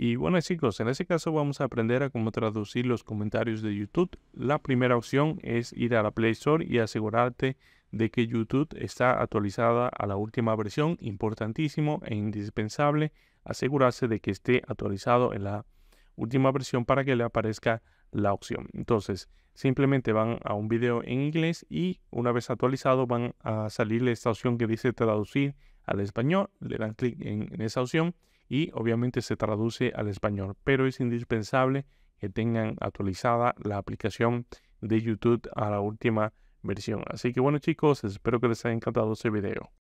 Y bueno chicos, en este caso vamos a aprender a cómo traducir los comentarios de YouTube. La primera opción es ir a la Play Store y asegurarte de que YouTube está actualizada a la última versión, importantísimo e indispensable asegurarse de que esté actualizado en la última versión para que le aparezca la opción. Entonces, simplemente van a un video en inglés y una vez actualizado van a salirle esta opción que dice traducir al español, le dan clic en, esa opción y obviamente se traduce al español, pero es indispensable que tengan actualizada la aplicación de YouTube a la última versión. Así que bueno chicos, espero que les haya encantado este video.